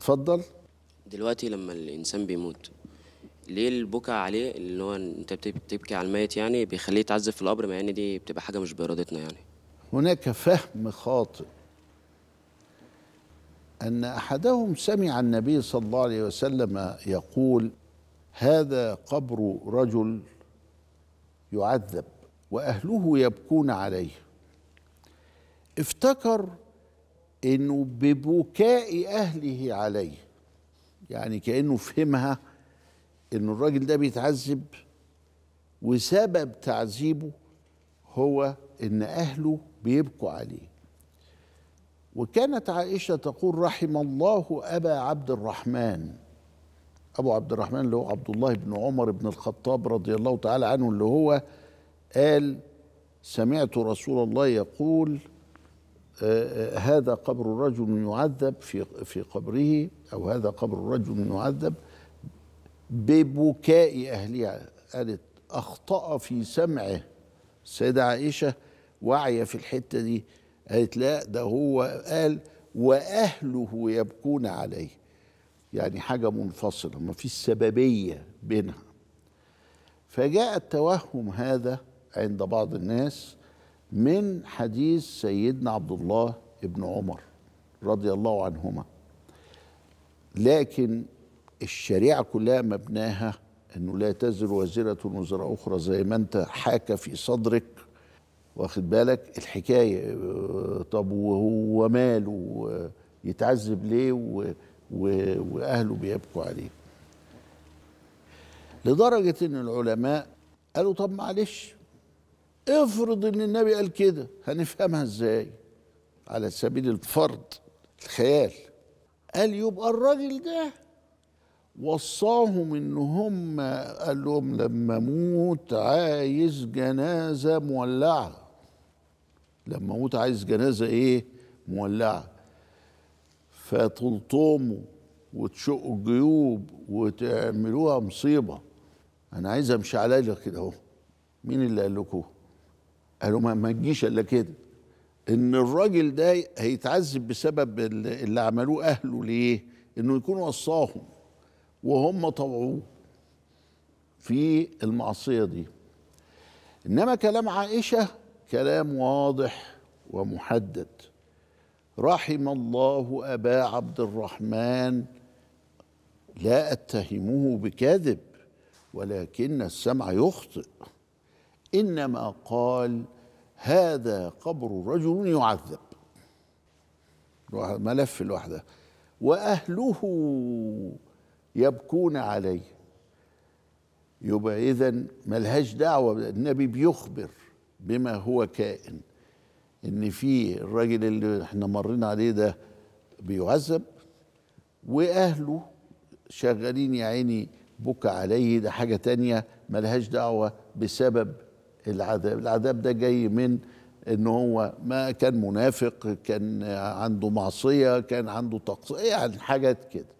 اتفضل دلوقتي لما الانسان بيموت ليه البكا عليه اللي هو انت بتبكي على الميت يعني بيخليه يتعذب في القبر مع ان دي بتبقى حاجه مش بارادتنا يعني هناك فهم خاطئ ان احدهم سمع النبي صلى الله عليه وسلم يقول هذا قبر رجل يعذب واهله يبكون عليه افتكر انه ببكاء اهله عليه يعني كانه فهمها ان الراجل ده بيتعذب وسبب تعذيبه هو ان اهله بيبكوا عليه وكانت عائشه تقول رحم الله ابا عبد الرحمن ابو عبد الرحمن اللي هو عبد الله بن عمر بن الخطاب رضي الله تعالى عنه اللي هو قال سمعت رسول الله يقول هذا قبر رجل يعذب في في قبره او هذا قبر رجل يعذب ببكاء اهلها قالت اخطا في سمعه السيده عائشه واعيه في الحته دي قالت لا ده هو قال واهله يبكون عليه يعني حاجه منفصله ما فيش سببيه بينها فجاء التوهم هذا عند بعض الناس من حديث سيدنا عبد الله ابن عمر رضي الله عنهما لكن الشريعة كلها مبناها أنه لا تزر وازره وزر أخرى زي ما أنت حاكى في صدرك واخد بالك الحكاية طب وهو ماله يتعذب ليه وأهله بيبكوا عليه لدرجة أن العلماء قالوا طب معلش افرض ان النبي قال كده هنفهمها ازاي على سبيل الفرض الخيال قال يبقى الراجل ده وصاهم ان هم قال لهم لما اموت عايز جنازه مولعه لما اموت عايز جنازه ايه مولعه فتلطموا وتشقوا الجيوب وتعملوها مصيبه انا عايز امشي عليا كده اهو مين اللي قال لكم قالوا ما تجيش الا كده ان الراجل ده هيتعذب بسبب اللي عملوه اهله ليه انه يكون وصاهم وهم طوعوه في المعصيه دي انما كلام عائشه كلام واضح ومحدد رحم الله ابا عبد الرحمن لا اتهمه بكذب ولكن السمع يخطئ انما قال هذا قبر رجل يعذب ملف لوحده واهله يبكون عليه يبقى اذا ملهاش دعوه النبي بيخبر بما هو كائن ان في الراجل اللي احنا مرينا عليه ده بيعذب واهله شغالين يا عيني بكى عليه ده حاجه تانيه ملهاش دعوه بسبب العذاب العذاب ده جاي من ان هو ما كان منافق كان عنده معصيه كان عنده تقصير يعني حاجات كده